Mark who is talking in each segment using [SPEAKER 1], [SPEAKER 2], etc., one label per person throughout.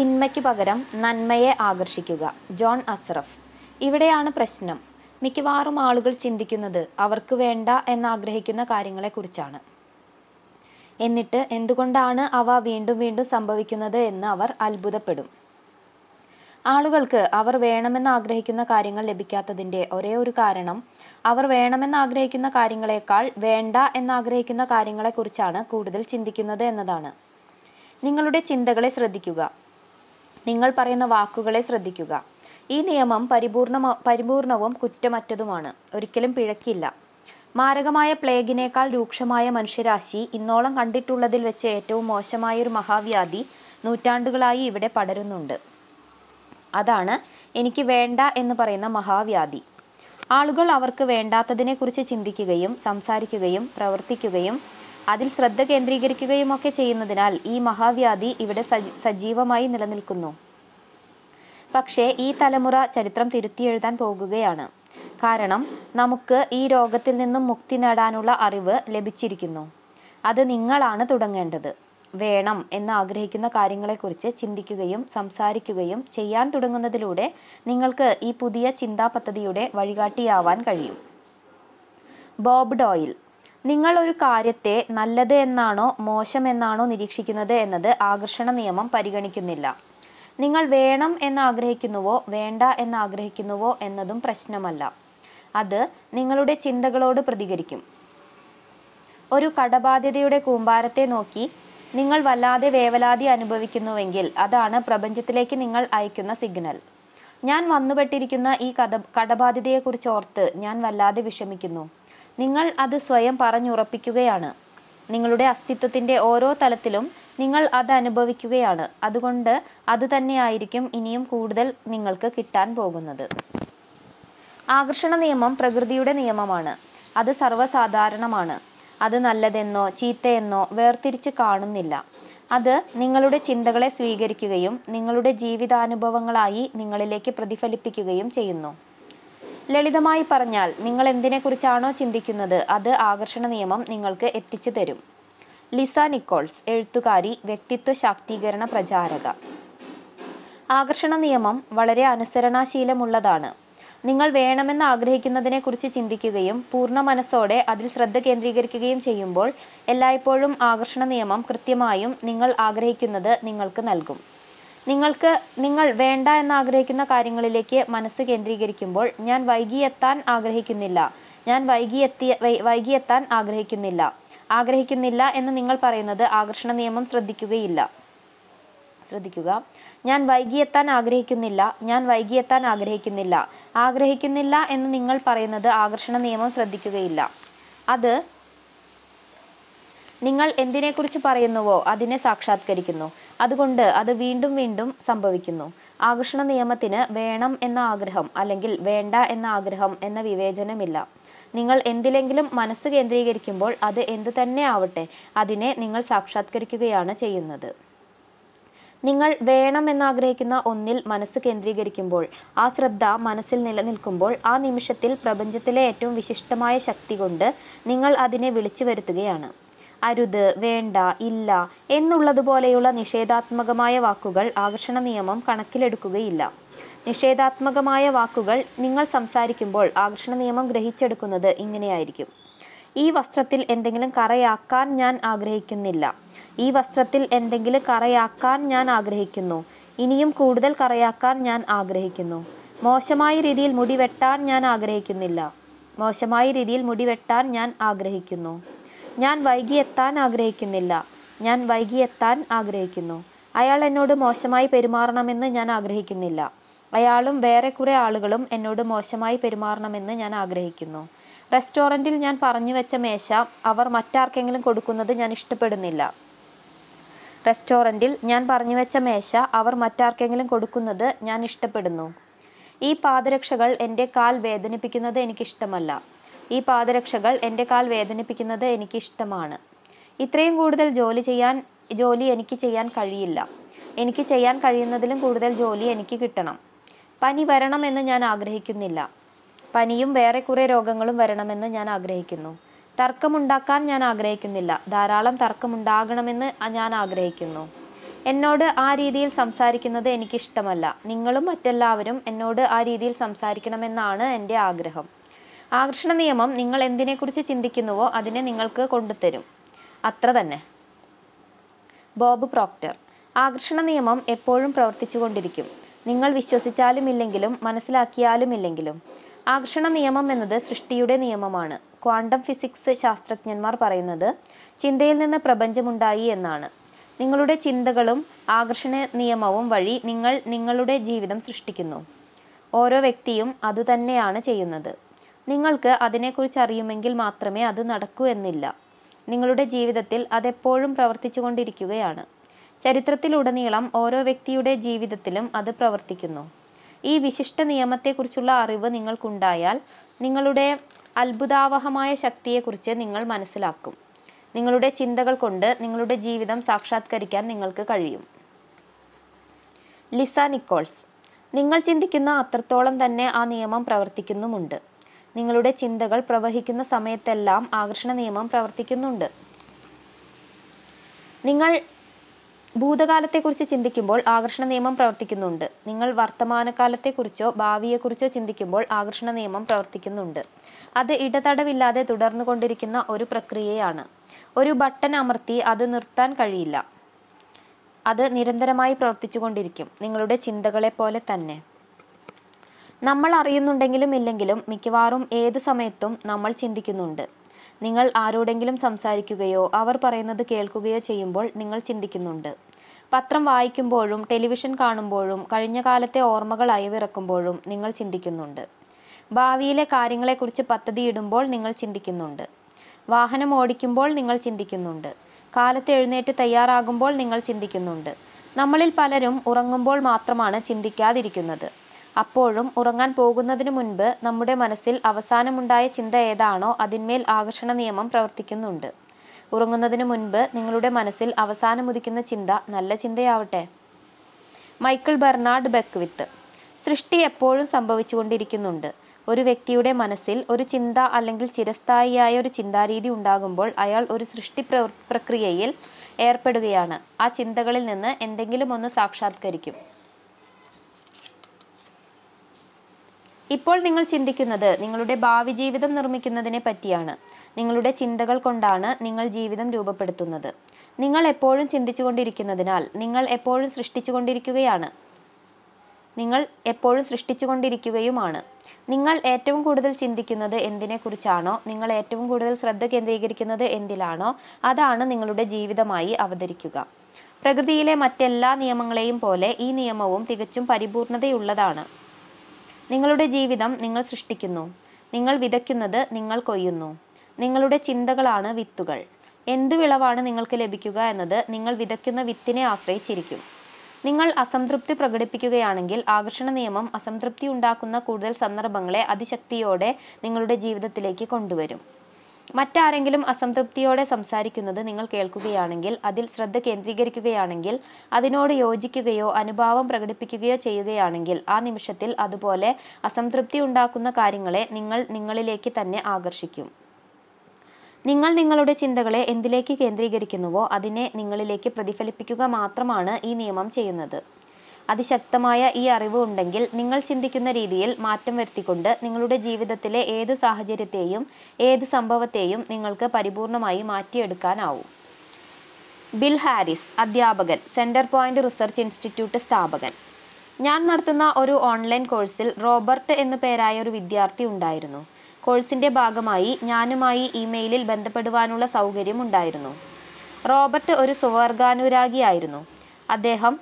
[SPEAKER 1] തിന്മയ്ക്ക് പകരം നന്മയെ ആകർഷിക്കുക ജോൺ അസ്രഫ് ഇവിടെയാണ് പ്രശ്നം മിക്കവാറും ആളുകൾ ചിന്തിക്കുന്നത് അവർക്ക് വേണ്ട എന്നാഗ്രഹിക്കുന്ന കാര്യങ്ങളെക്കുറിച്ചാണ് എന്നിട്ട് എന്തുകൊണ്ടാണ് അവ വീണ്ടും വീണ്ടും സംഭവിക്കുന്നത് എന്ന് അവർ അത്ഭുതപ്പെടും ആളുകൾക്ക് അവർ വേണമെന്ന് ആഗ്രഹിക്കുന്ന കാര്യങ്ങൾ ലഭിക്കാത്തതിൻ്റെ ഒരേ ഒരു കാരണം അവർ വേണമെന്ന് ആഗ്രഹിക്കുന്ന കാര്യങ്ങളെക്കാൾ വേണ്ട എന്നാഗ്രഹിക്കുന്ന കാര്യങ്ങളെക്കുറിച്ചാണ് കൂടുതൽ ചിന്തിക്കുന്നത് എന്നതാണ് നിങ്ങളുടെ ചിന്തകളെ ശ്രദ്ധിക്കുക നിങ്ങൾ പറയുന്ന വാക്കുകളെ ശ്രദ്ധിക്കുക ഈ നിയമം പരിപൂർണ പരിപൂർണവും കുറ്റമറ്റതുമാണ് ഒരിക്കലും പിഴക്കില്ല മാരകമായ പ്ലേഗിനേക്കാൾ രൂക്ഷമായ മനുഷ്യരാശി ഇന്നോളം കണ്ടിട്ടുള്ളതിൽ വെച്ച് ഏറ്റവും മോശമായ ഒരു മഹാവ്യാധി നൂറ്റാണ്ടുകളായി ഇവിടെ പടരുന്നുണ്ട് അതാണ് എനിക്ക് വേണ്ട എന്ന് പറയുന്ന മഹാവ്യാധി ആളുകൾ അവർക്ക് വേണ്ടാത്തതിനെക്കുറിച്ച് ചിന്തിക്കുകയും സംസാരിക്കുകയും പ്രവർത്തിക്കുകയും അതിൽ ശ്രദ്ധ കേന്ദ്രീകരിക്കുകയുമൊക്കെ ചെയ്യുന്നതിനാൽ ഈ മഹാവ്യാധി ഇവിടെ സജീവമായി നിലനിൽക്കുന്നു പക്ഷേ ഈ തലമുറ ചരിത്രം തിരുത്തിയെഴുതാൻ പോകുകയാണ് കാരണം നമുക്ക് ഈ രോഗത്തിൽ നിന്നും മുക്തി നേടാനുള്ള അറിവ് ലഭിച്ചിരിക്കുന്നു അത് നിങ്ങളാണ് തുടങ്ങേണ്ടത് വേണം എന്ന് ആഗ്രഹിക്കുന്ന കാര്യങ്ങളെക്കുറിച്ച് ചിന്തിക്കുകയും സംസാരിക്കുകയും ചെയ്യാൻ തുടങ്ങുന്നതിലൂടെ നിങ്ങൾക്ക് ഈ പുതിയ ചിന്താ പദ്ധതിയുടെ വഴികാട്ടിയാവാൻ കഴിയും ബോബ് ഡോയിൽ നിങ്ങൾ ഒരു കാര്യത്തെ നല്ലത് എന്നാണോ മോശം എന്നാണോ നിരീക്ഷിക്കുന്നത് എന്നത് ആകർഷണ നിയമം പരിഗണിക്കുന്നില്ല നിങ്ങൾ വേണം എന്ന് ആഗ്രഹിക്കുന്നുവോ വേണ്ട എന്ന് ആഗ്രഹിക്കുന്നുവോ എന്നതും പ്രശ്നമല്ല അത് നിങ്ങളുടെ ചിന്തകളോട് പ്രതികരിക്കും ഒരു കടബാധ്യതയുടെ കൂമ്പാരത്തെ നോക്കി നിങ്ങൾ വല്ലാതെ വേവലാതി അനുഭവിക്കുന്നുവെങ്കിൽ അതാണ് പ്രപഞ്ചത്തിലേക്ക് നിങ്ങൾ അയക്കുന്ന സിഗ്നൽ ഞാൻ വന്നുപെട്ടിരിക്കുന്ന ഈ കഥ കടബാധ്യതയെക്കുറിച്ച് ഓർത്ത് ഞാൻ വല്ലാതെ വിഷമിക്കുന്നു നിങ്ങൾ അത് സ്വയം പറഞ്ഞുറപ്പിക്കുകയാണ് നിങ്ങളുടെ അസ്തിത്വത്തിൻ്റെ ഓരോ തലത്തിലും നിങ്ങൾ അത് അനുഭവിക്കുകയാണ് അതുകൊണ്ട് അത് തന്നെയായിരിക്കും ഇനിയും കൂടുതൽ നിങ്ങൾക്ക് കിട്ടാൻ പോകുന്നത് ആകർഷണ നിയമം പ്രകൃതിയുടെ നിയമമാണ് അത് സർവ്വസാധാരണമാണ് അത് നല്ലതെന്നോ ചീത്തയെന്നോ വേർതിരിച്ച് കാണുന്നില്ല അത് നിങ്ങളുടെ ചിന്തകളെ സ്വീകരിക്കുകയും നിങ്ങളുടെ ജീവിതാനുഭവങ്ങളായി നിങ്ങളിലേക്ക് പ്രതിഫലിപ്പിക്കുകയും ചെയ്യുന്നു ലളിതമായി പറഞ്ഞാൽ നിങ്ങൾ എന്തിനെക്കുറിച്ചാണോ ചിന്തിക്കുന്നത് അത് ആകർഷണ നിയമം നിങ്ങൾക്ക് എത്തിച്ചു തരും ലിസ നിക്കോൾസ് എഴുത്തുകാരി വ്യക്തിത്വ ശാക്തീകരണ പ്രചാരക ആകർഷണ നിയമം വളരെ അനുസരണാശീലമുള്ളതാണ് നിങ്ങൾ വേണമെന്ന് ആഗ്രഹിക്കുന്നതിനെക്കുറിച്ച് ചിന്തിക്കുകയും പൂർണ്ണ മനസ്സോടെ അതിൽ ശ്രദ്ധ കേന്ദ്രീകരിക്കുകയും ചെയ്യുമ്പോൾ എല്ലായ്പ്പോഴും ആകർഷണ നിയമം കൃത്യമായും നിങ്ങൾ ആഗ്രഹിക്കുന്നത് നിങ്ങൾക്ക് നൽകും നിങ്ങൾക്ക് നിങ്ങൾ വേണ്ട എന്ന് ആഗ്രഹിക്കുന്ന കാര്യങ്ങളിലേക്ക് മനസ്സ് കേന്ദ്രീകരിക്കുമ്പോൾ ഞാൻ എത്താൻ ആഗ്രഹിക്കുന്നില്ല ഞാൻ വൈകി എത്താൻ ആഗ്രഹിക്കുന്നില്ല ആഗ്രഹിക്കുന്നില്ല എന്ന് നിങ്ങൾ പറയുന്നത് ആകർഷണ നിയമം ശ്രദ്ധിക്കുകയില്ല ശ്രദ്ധിക്കുക ഞാൻ എത്താൻ ആഗ്രഹിക്കുന്നില്ല ഞാൻ എത്താൻ ആഗ്രഹിക്കുന്നില്ല ആഗ്രഹിക്കുന്നില്ല എന്ന് നിങ്ങൾ പറയുന്നത് ആകർഷണ നിയമം ശ്രദ്ധിക്കുകയില്ല അത് നിങ്ങൾ എന്തിനെക്കുറിച്ച് പറയുന്നുവോ അതിനെ സാക്ഷാത്കരിക്കുന്നു അതുകൊണ്ട് അത് വീണ്ടും വീണ്ടും സംഭവിക്കുന്നു ആകർഷണ നിയമത്തിന് വേണം എന്ന ആഗ്രഹം അല്ലെങ്കിൽ വേണ്ട എന്ന ആഗ്രഹം എന്ന വിവേചനമില്ല നിങ്ങൾ എന്തിലെങ്കിലും മനസ്സ് കേന്ദ്രീകരിക്കുമ്പോൾ അത് എന്തു തന്നെ ആവട്ടെ അതിനെ നിങ്ങൾ സാക്ഷാത്കരിക്കുകയാണ് ചെയ്യുന്നത് നിങ്ങൾ വേണം ആഗ്രഹിക്കുന്ന ഒന്നിൽ മനസ്സ് കേന്ദ്രീകരിക്കുമ്പോൾ ആ ശ്രദ്ധ മനസ്സിൽ നിലനിൽക്കുമ്പോൾ ആ നിമിഷത്തിൽ പ്രപഞ്ചത്തിലെ ഏറ്റവും വിശിഷ്ടമായ ശക്തി കൊണ്ട് നിങ്ങൾ അതിനെ വിളിച്ചു വരുത്തുകയാണ് അരുത് വേണ്ട ഇല്ല എന്നുള്ളതുപോലെയുള്ള നിഷേധാത്മകമായ വാക്കുകൾ ആകർഷണ നിയമം കണക്കിലെടുക്കുകയില്ല നിഷേധാത്മകമായ വാക്കുകൾ നിങ്ങൾ സംസാരിക്കുമ്പോൾ ആകർഷണ നിയമം ഗ്രഹിച്ചെടുക്കുന്നത് ഇങ്ങനെയായിരിക്കും ഈ വസ്ത്രത്തിൽ എന്തെങ്കിലും കറയാക്കാൻ ഞാൻ ആഗ്രഹിക്കുന്നില്ല ഈ വസ്ത്രത്തിൽ എന്തെങ്കിലും കറയാക്കാൻ ഞാൻ ആഗ്രഹിക്കുന്നു ഇനിയും കൂടുതൽ കറയാക്കാൻ ഞാൻ ആഗ്രഹിക്കുന്നു മോശമായ രീതിയിൽ മുടി വെട്ടാൻ ഞാൻ ആഗ്രഹിക്കുന്നില്ല മോശമായ രീതിയിൽ മുടി വെട്ടാൻ ഞാൻ ആഗ്രഹിക്കുന്നു ഞാൻ വൈകി എത്താൻ ആഗ്രഹിക്കുന്നില്ല ഞാൻ വൈകി എത്താൻ ആഗ്രഹിക്കുന്നു അയാൾ എന്നോട് മോശമായി പെരുമാറണമെന്ന് ഞാൻ ആഗ്രഹിക്കുന്നില്ല അയാളും വേറെ കുറേ ആളുകളും എന്നോട് മോശമായി പെരുമാറണമെന്ന് ഞാൻ ആഗ്രഹിക്കുന്നു റെസ്റ്റോറൻറ്റിൽ ഞാൻ പറഞ്ഞു വെച്ച മേശ അവർ മറ്റാർക്കെങ്കിലും കൊടുക്കുന്നത് ഞാൻ ഇഷ്ടപ്പെടുന്നില്ല റെസ്റ്റോറൻറ്റിൽ ഞാൻ പറഞ്ഞു വെച്ച മേശ അവർ മറ്റാർക്കെങ്കിലും കൊടുക്കുന്നത് ഞാൻ ഇഷ്ടപ്പെടുന്നു ഈ പാദരക്ഷകൾ എൻ്റെ കാൽ വേദനിപ്പിക്കുന്നത് എനിക്കിഷ്ടമല്ല ഈ പാദരക്ഷകൾ എൻ്റെ കാൽ വേദനിപ്പിക്കുന്നത് എനിക്കിഷ്ടമാണ് ഇത്രയും കൂടുതൽ ജോലി ചെയ്യാൻ ജോലി എനിക്ക് ചെയ്യാൻ കഴിയില്ല എനിക്ക് ചെയ്യാൻ കഴിയുന്നതിലും കൂടുതൽ ജോലി എനിക്ക് കിട്ടണം പനി വരണമെന്ന് ഞാൻ ആഗ്രഹിക്കുന്നില്ല പനിയും വേറെ കുറേ രോഗങ്ങളും വരണമെന്ന് ഞാൻ ആഗ്രഹിക്കുന്നു തർക്കമുണ്ടാക്കാൻ ഞാൻ ആഗ്രഹിക്കുന്നില്ല ധാരാളം തർക്കമുണ്ടാകണമെന്ന് ഞാൻ ആഗ്രഹിക്കുന്നു എന്നോട് ആ രീതിയിൽ സംസാരിക്കുന്നത് എനിക്കിഷ്ടമല്ല നിങ്ങളും മറ്റെല്ലാവരും എന്നോട് ആ രീതിയിൽ സംസാരിക്കണമെന്നാണ് എൻ്റെ ആഗ്രഹം ആകർഷണ നിയമം നിങ്ങൾ എന്തിനെക്കുറിച്ച് ചിന്തിക്കുന്നുവോ അതിനെ നിങ്ങൾക്ക് കൊണ്ടുതരും അത്ര തന്നെ ബോബ് പ്രോക്ടർ ആകർഷണ നിയമം എപ്പോഴും പ്രവർത്തിച്ചുകൊണ്ടിരിക്കും നിങ്ങൾ വിശ്വസിച്ചാലും ഇല്ലെങ്കിലും മനസ്സിലാക്കിയാലും ഇല്ലെങ്കിലും ആകർഷണ നിയമം എന്നത് സൃഷ്ടിയുടെ നിയമമാണ് ക്വാണ്ടം ഫിസിക്സ് ശാസ്ത്രജ്ഞന്മാർ പറയുന്നത് ചിന്തയിൽ നിന്ന് പ്രപഞ്ചമുണ്ടായി എന്നാണ് നിങ്ങളുടെ ചിന്തകളും ആകർഷണ നിയമവും വഴി നിങ്ങൾ നിങ്ങളുടെ ജീവിതം സൃഷ്ടിക്കുന്നു ഓരോ വ്യക്തിയും അതുതന്നെയാണ് ചെയ്യുന്നത് നിങ്ങൾക്ക് അതിനെക്കുറിച്ച് അറിയുമെങ്കിൽ മാത്രമേ അത് നടക്കൂ എന്നില്ല നിങ്ങളുടെ ജീവിതത്തിൽ അതെപ്പോഴും പ്രവർത്തിച്ചുകൊണ്ടിരിക്കുകയാണ് ചരിത്രത്തിലുടനീളം ഓരോ വ്യക്തിയുടെ ജീവിതത്തിലും അത് പ്രവർത്തിക്കുന്നു ഈ വിശിഷ്ട നിയമത്തെക്കുറിച്ചുള്ള അറിവ് നിങ്ങൾക്കുണ്ടായാൽ നിങ്ങളുടെ അത്ഭുതാവഹമായ ശക്തിയെക്കുറിച്ച് നിങ്ങൾ മനസ്സിലാക്കും നിങ്ങളുടെ ചിന്തകൾ കൊണ്ട് നിങ്ങളുടെ ജീവിതം സാക്ഷാത്കരിക്കാൻ നിങ്ങൾക്ക് കഴിയും ലിസ നിക്കോൾസ് നിങ്ങൾ ചിന്തിക്കുന്ന അത്രത്തോളം തന്നെ ആ നിയമം പ്രവർത്തിക്കുന്നുമുണ്ട് നിങ്ങളുടെ ചിന്തകൾ പ്രവഹിക്കുന്ന സമയത്തെല്ലാം ആകർഷണ നിയമം പ്രവർത്തിക്കുന്നുണ്ട് നിങ്ങൾ ഭൂതകാലത്തെക്കുറിച്ച് ചിന്തിക്കുമ്പോൾ ആകർഷണ നിയമം പ്രവർത്തിക്കുന്നുണ്ട് നിങ്ങൾ വർത്തമാനകാലത്തെക്കുറിച്ചോ ഭാവിയെക്കുറിച്ചോ ചിന്തിക്കുമ്പോൾ ആകർഷണ നിയമം പ്രവർത്തിക്കുന്നുണ്ട് അത് ഇടതടവില്ലാതെ തുടർന്നു കൊണ്ടിരിക്കുന്ന ഒരു പ്രക്രിയയാണ് ഒരു ബട്ടൺ അമർത്തി അത് നിർത്താൻ കഴിയില്ല അത് നിരന്തരമായി പ്രവർത്തിച്ചുകൊണ്ടിരിക്കും നിങ്ങളുടെ ചിന്തകളെ പോലെ തന്നെ നമ്മൾ അറിയുന്നുണ്ടെങ്കിലും ഇല്ലെങ്കിലും മിക്കവാറും ഏത് സമയത്തും നമ്മൾ ചിന്തിക്കുന്നുണ്ട് നിങ്ങൾ ആരോടെങ്കിലും സംസാരിക്കുകയോ അവർ പറയുന്നത് കേൾക്കുകയോ ചെയ്യുമ്പോൾ നിങ്ങൾ ചിന്തിക്കുന്നുണ്ട് പത്രം വായിക്കുമ്പോഴും ടെലിവിഷൻ കാണുമ്പോഴും കഴിഞ്ഞ കാലത്തെ ഓർമ്മകൾ അയവിറക്കുമ്പോഴും നിങ്ങൾ ചിന്തിക്കുന്നുണ്ട് ഭാവിയിലെ കാര്യങ്ങളെക്കുറിച്ച് പദ്ധതിയിടുമ്പോൾ നിങ്ങൾ ചിന്തിക്കുന്നുണ്ട് വാഹനം ഓടിക്കുമ്പോൾ നിങ്ങൾ ചിന്തിക്കുന്നുണ്ട് കാലത്ത് എഴുന്നേറ്റ് തയ്യാറാകുമ്പോൾ നിങ്ങൾ ചിന്തിക്കുന്നുണ്ട് നമ്മളിൽ പലരും ഉറങ്ങുമ്പോൾ മാത്രമാണ് ചിന്തിക്കാതിരിക്കുന്നത് അപ്പോഴും ഉറങ്ങാൻ പോകുന്നതിനു മുൻപ് നമ്മുടെ മനസ്സിൽ അവസാനമുണ്ടായ ചിന്ത ഏതാണോ അതിന്മേൽ ആകർഷണ നിയമം പ്രവർത്തിക്കുന്നുണ്ട് ഉറങ്ങുന്നതിനു മുൻപ് നിങ്ങളുടെ മനസ്സിൽ അവസാനമുദിക്കുന്ന ചിന്ത നല്ല ചിന്തയാവട്ടെ മൈക്കിൾ ബെർണാർഡ് ബെക്വിത്ത് സൃഷ്ടി എപ്പോഴും സംഭവിച്ചുകൊണ്ടിരിക്കുന്നുണ്ട് ഒരു വ്യക്തിയുടെ മനസ്സിൽ ഒരു ചിന്ത അല്ലെങ്കിൽ ചിരസ്ഥായിയായ ഒരു ചിന്താരീതി ഉണ്ടാകുമ്പോൾ അയാൾ ഒരു സൃഷ്ടി പ്രക്രിയയിൽ ഏർപ്പെടുകയാണ് ആ ചിന്തകളിൽ നിന്ന് എന്തെങ്കിലും ഒന്ന് സാക്ഷാത്കരിക്കും ഇപ്പോൾ നിങ്ങൾ ചിന്തിക്കുന്നത് നിങ്ങളുടെ ഭാവി ജീവിതം നിർമ്മിക്കുന്നതിനെ പറ്റിയാണ് നിങ്ങളുടെ ചിന്തകൾ കൊണ്ടാണ് നിങ്ങൾ ജീവിതം രൂപപ്പെടുത്തുന്നത് നിങ്ങൾ എപ്പോഴും ചിന്തിച്ചുകൊണ്ടിരിക്കുന്നതിനാൽ നിങ്ങൾ എപ്പോഴും സൃഷ്ടിച്ചുകൊണ്ടിരിക്കുകയാണ് നിങ്ങൾ എപ്പോഴും സൃഷ്ടിച്ചുകൊണ്ടിരിക്കുകയുമാണ് നിങ്ങൾ ഏറ്റവും കൂടുതൽ ചിന്തിക്കുന്നത് എന്തിനെക്കുറിച്ചാണോ നിങ്ങൾ ഏറ്റവും കൂടുതൽ ശ്രദ്ധ കേന്ദ്രീകരിക്കുന്നത് എന്തിലാണോ അതാണ് നിങ്ങളുടെ ജീവിതമായി അവതരിക്കുക പ്രകൃതിയിലെ മറ്റെല്ലാ നിയമങ്ങളെയും പോലെ ഈ നിയമവും തികച്ചും പരിപൂർണതയുള്ളതാണ് നിങ്ങളുടെ ജീവിതം നിങ്ങൾ സൃഷ്ടിക്കുന്നു നിങ്ങൾ വിതയ്ക്കുന്നത് നിങ്ങൾ കൊയ്യുന്നു നിങ്ങളുടെ ചിന്തകളാണ് വിത്തുകൾ എന്ത് വിളവാണ് നിങ്ങൾക്ക് ലഭിക്കുക എന്നത് നിങ്ങൾ വിതയ്ക്കുന്ന വിത്തിനെ ആശ്രയിച്ചിരിക്കും നിങ്ങൾ അസംതൃപ്തി പ്രകടിപ്പിക്കുകയാണെങ്കിൽ ആകർഷണ നിയമം അസംതൃപ്തി ഉണ്ടാക്കുന്ന കൂടുതൽ സന്ദർഭങ്ങളെ അതിശക്തിയോടെ നിങ്ങളുടെ ജീവിതത്തിലേക്ക് കൊണ്ടുവരും മറ്റാരെങ്കിലും അസംതൃപ്തിയോടെ സംസാരിക്കുന്നത് നിങ്ങൾ കേൾക്കുകയാണെങ്കിൽ അതിൽ ശ്രദ്ധ കേന്ദ്രീകരിക്കുകയാണെങ്കിൽ അതിനോട് യോജിക്കുകയോ അനുഭാവം പ്രകടിപ്പിക്കുകയോ ചെയ്യുകയാണെങ്കിൽ ആ നിമിഷത്തിൽ അതുപോലെ അസംതൃപ്തി ഉണ്ടാക്കുന്ന കാര്യങ്ങളെ നിങ്ങൾ നിങ്ങളിലേക്ക് തന്നെ ആകർഷിക്കും നിങ്ങൾ നിങ്ങളുടെ ചിന്തകളെ എന്തിലേക്ക് കേന്ദ്രീകരിക്കുന്നുവോ അതിനെ നിങ്ങളിലേക്ക് പ്രതിഫലിപ്പിക്കുക മാത്രമാണ് ഈ നിയമം ചെയ്യുന്നത് അതിശക്തമായ ഈ അറിവ് ഉണ്ടെങ്കിൽ നിങ്ങൾ ചിന്തിക്കുന്ന രീതിയിൽ മാറ്റം വരുത്തിക്കൊണ്ട് നിങ്ങളുടെ ജീവിതത്തിലെ ഏത് സാഹചര്യത്തെയും ഏത് സംഭവത്തെയും നിങ്ങൾക്ക് പരിപൂർണമായി മാറ്റിയെടുക്കാനാവും ബിൽ ഹാരിസ് അധ്യാപകൻ സെൻറ്റർ പോയിൻ്റ് റിസർച്ച് ഇൻസ്റ്റിറ്റ്യൂട്ട് സ്ഥാപകൻ ഞാൻ നടത്തുന്ന ഒരു ഓൺലൈൻ കോഴ്സിൽ റോബർട്ട് എന്നു പേരായ ഒരു വിദ്യാർത്ഥി ഉണ്ടായിരുന്നു കോഴ്സിൻ്റെ ഭാഗമായി ഞാനുമായി ഇമെയിലിൽ ബന്ധപ്പെടുവാനുള്ള സൗകര്യം ഉണ്ടായിരുന്നു റോബർട്ട് ഒരു സുവർഗാനുരാഗിയായിരുന്നു അദ്ദേഹം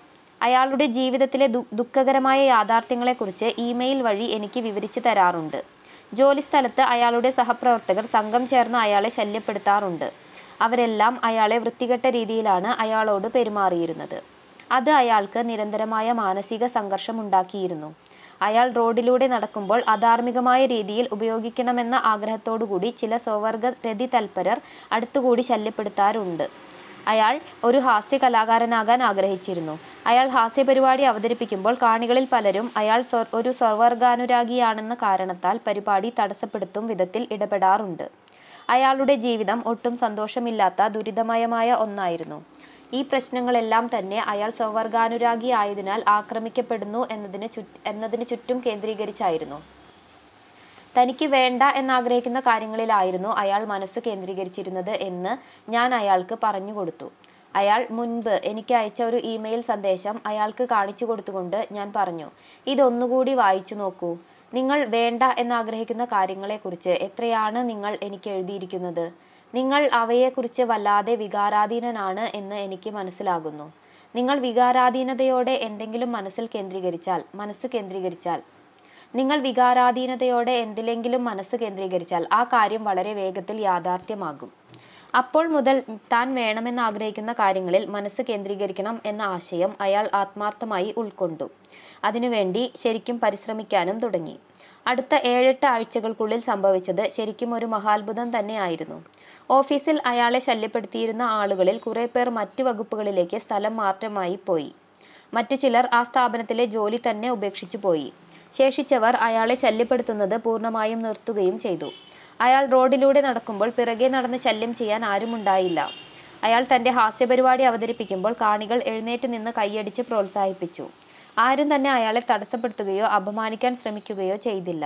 [SPEAKER 1] അയാളുടെ ജീവിതത്തിലെ ദു ദുഃഖകരമായ യാഥാർത്ഥ്യങ്ങളെക്കുറിച്ച് ഇമെയിൽ വഴി എനിക്ക് വിവരിച്ചു തരാറുണ്ട് ജോലിസ്ഥലത്ത് അയാളുടെ സഹപ്രവർത്തകർ സംഘം ചേർന്ന് അയാളെ ശല്യപ്പെടുത്താറുണ്ട് അവരെല്ലാം അയാളെ വൃത്തികെട്ട രീതിയിലാണ് അയാളോട് പെരുമാറിയിരുന്നത് അത് അയാൾക്ക് നിരന്തരമായ മാനസിക സംഘർഷമുണ്ടാക്കിയിരുന്നു അയാൾ റോഡിലൂടെ നടക്കുമ്പോൾ അധാർമികമായ രീതിയിൽ ഉപയോഗിക്കണമെന്ന ആഗ്രഹത്തോടുകൂടി ചില സ്വവർഗ രതി തൽപരർ അടുത്തുകൂടി ശല്യപ്പെടുത്താറുണ്ട് അയാൾ ഒരു ഹാസ്യ കലാകാരനാകാൻ ആഗ്രഹിച്ചിരുന്നു അയാൾ ഹാസ്യ പരിപാടി അവതരിപ്പിക്കുമ്പോൾ കാണികളിൽ പലരും അയാൾ ഒരു സ്വർവർഗാനുരാഗിയാണെന്ന കാരണത്താൽ പരിപാടി തടസ്സപ്പെടുത്തും വിധത്തിൽ ഇടപെടാറുണ്ട് അയാളുടെ ജീവിതം ഒട്ടും സന്തോഷമില്ലാത്ത ദുരിതമയമായ ഒന്നായിരുന്നു ഈ പ്രശ്നങ്ങളെല്ലാം തന്നെ അയാൾ സ്വവർഗാനുരാഗി ആയതിനാൽ ആക്രമിക്കപ്പെടുന്നു എന്നതിന് ചുറ്റും കേന്ദ്രീകരിച്ചായിരുന്നു തനിക്ക് വേണ്ട എന്നാഗ്രഹിക്കുന്ന കാര്യങ്ങളിലായിരുന്നു അയാൾ മനസ്സ് കേന്ദ്രീകരിച്ചിരുന്നത് എന്ന് ഞാൻ അയാൾക്ക് പറഞ്ഞു കൊടുത്തു അയാൾ മുൻപ് എനിക്ക് അയച്ച ഒരു ഇമെയിൽ സന്ദേശം അയാൾക്ക് കാണിച്ചു കൊടുത്തുകൊണ്ട് ഞാൻ പറഞ്ഞു ഇതൊന്നുകൂടി വായിച്ചു നോക്കൂ നിങ്ങൾ വേണ്ട എന്നാഗ്രഹിക്കുന്ന കാര്യങ്ങളെക്കുറിച്ച് എത്രയാണ് നിങ്ങൾ എനിക്ക് എഴുതിയിരിക്കുന്നത് നിങ്ങൾ അവയെക്കുറിച്ച് വല്ലാതെ വികാരാധീനനാണ് എന്ന് എനിക്ക് മനസ്സിലാകുന്നു നിങ്ങൾ വികാരാധീനതയോടെ എന്തെങ്കിലും മനസ്സിൽ കേന്ദ്രീകരിച്ചാൽ മനസ്സ് കേന്ദ്രീകരിച്ചാൽ നിങ്ങൾ വികാരാധീനതയോടെ എന്തിലെങ്കിലും മനസ്സ് കേന്ദ്രീകരിച്ചാൽ ആ കാര്യം വളരെ വേഗത്തിൽ യാഥാർത്ഥ്യമാകും അപ്പോൾ മുതൽ താൻ വേണമെന്ന് ആഗ്രഹിക്കുന്ന കാര്യങ്ങളിൽ മനസ്സ് കേന്ദ്രീകരിക്കണം എന്ന ആശയം അയാൾ ആത്മാർത്ഥമായി ഉൾക്കൊണ്ടു അതിനുവേണ്ടി ശരിക്കും പരിശ്രമിക്കാനും തുടങ്ങി അടുത്ത ഏഴെട്ട് ആഴ്ചകൾക്കുള്ളിൽ സംഭവിച്ചത് ശരിക്കും ഒരു മഹാത്ഭുതം തന്നെയായിരുന്നു ഓഫീസിൽ അയാളെ ശല്യപ്പെടുത്തിയിരുന്ന ആളുകളിൽ കുറേ പേർ മറ്റു വകുപ്പുകളിലേക്ക് സ്ഥലം മാറ്റമായി പോയി മറ്റു ചിലർ ആ സ്ഥാപനത്തിലെ ജോലി തന്നെ ഉപേക്ഷിച്ചു പോയി ശേഷിച്ചവർ അയാളെ ശല്യപ്പെടുത്തുന്നത് പൂർണ്ണമായും നിർത്തുകയും ചെയ്തു അയാൾ റോഡിലൂടെ നടക്കുമ്പോൾ പിറകെ നടന്ന് ശല്യം ചെയ്യാൻ ആരുമുണ്ടായില്ല അയാൾ തൻ്റെ ഹാസ്യപരിപാടി അവതരിപ്പിക്കുമ്പോൾ കാണികൾ എഴുന്നേറ്റ് നിന്ന് കൈയടിച്ച് പ്രോത്സാഹിപ്പിച്ചു ആരും തന്നെ അയാളെ തടസ്സപ്പെടുത്തുകയോ അപമാനിക്കാൻ ശ്രമിക്കുകയോ ചെയ്തില്ല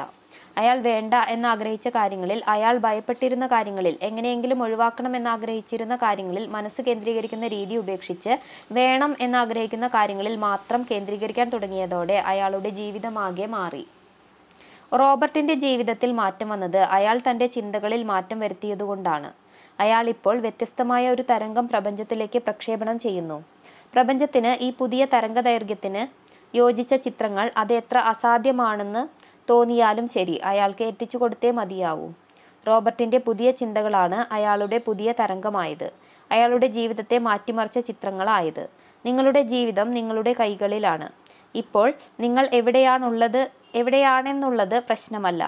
[SPEAKER 1] അയാൾ വേണ്ട എന്നാഗ്രഹിച്ച കാര്യങ്ങളിൽ അയാൾ ഭയപ്പെട്ടിരുന്ന കാര്യങ്ങളിൽ എങ്ങനെയെങ്കിലും ഒഴിവാക്കണം എന്നാഗ്രഹിച്ചിരുന്ന കാര്യങ്ങളിൽ മനസ്സ് കേന്ദ്രീകരിക്കുന്ന രീതി ഉപേക്ഷിച്ച് വേണം എന്നാഗ്രഹിക്കുന്ന കാര്യങ്ങളിൽ മാത്രം കേന്ദ്രീകരിക്കാൻ തുടങ്ങിയതോടെ അയാളുടെ ജീവിതമാകെ മാറി റോബർട്ടിന്റെ ജീവിതത്തിൽ മാറ്റം വന്നത് അയാൾ തന്റെ ചിന്തകളിൽ മാറ്റം വരുത്തിയതുകൊണ്ടാണ് അയാൾ ഇപ്പോൾ വ്യത്യസ്തമായ ഒരു തരംഗം പ്രപഞ്ചത്തിലേക്ക് പ്രക്ഷേപണം ചെയ്യുന്നു പ്രപഞ്ചത്തിന് ഈ പുതിയ തരംഗദൈർഘ്യത്തിന് യോജിച്ച ചിത്രങ്ങൾ അത് എത്ര അസാധ്യമാണെന്ന് തോന്നിയാലും ശരി അയാൾക്ക് എത്തിച്ചു കൊടുത്തേ മതിയാവൂ റോബർട്ടിൻ്റെ പുതിയ ചിന്തകളാണ് അയാളുടെ പുതിയ തരംഗമായത് അയാളുടെ ജീവിതത്തെ മാറ്റിമറിച്ച ചിത്രങ്ങളായത് നിങ്ങളുടെ ജീവിതം നിങ്ങളുടെ കൈകളിലാണ് ഇപ്പോൾ നിങ്ങൾ എവിടെയാണുള്ളത് എവിടെയാണെന്നുള്ളത് പ്രശ്നമല്ല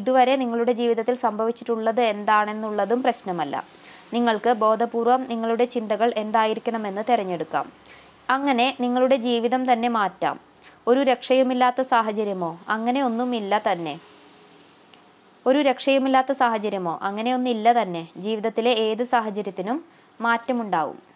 [SPEAKER 1] ഇതുവരെ നിങ്ങളുടെ ജീവിതത്തിൽ സംഭവിച്ചിട്ടുള്ളത് എന്താണെന്നുള്ളതും പ്രശ്നമല്ല നിങ്ങൾക്ക് ബോധപൂർവം നിങ്ങളുടെ ചിന്തകൾ എന്തായിരിക്കണമെന്ന് തിരഞ്ഞെടുക്കാം അങ്ങനെ നിങ്ങളുടെ ജീവിതം തന്നെ മാറ്റാം ഒരു രക്ഷയുമില്ലാത്ത സാഹചര്യമോ അങ്ങനെ ഒന്നുമില്ല തന്നെ ഒരു രക്ഷയുമില്ലാത്ത സാഹചര്യമോ അങ്ങനെയൊന്നില്ല തന്നെ ജീവിതത്തിലെ ഏത് സാഹചര്യത്തിനും മാറ്റമുണ്ടാവും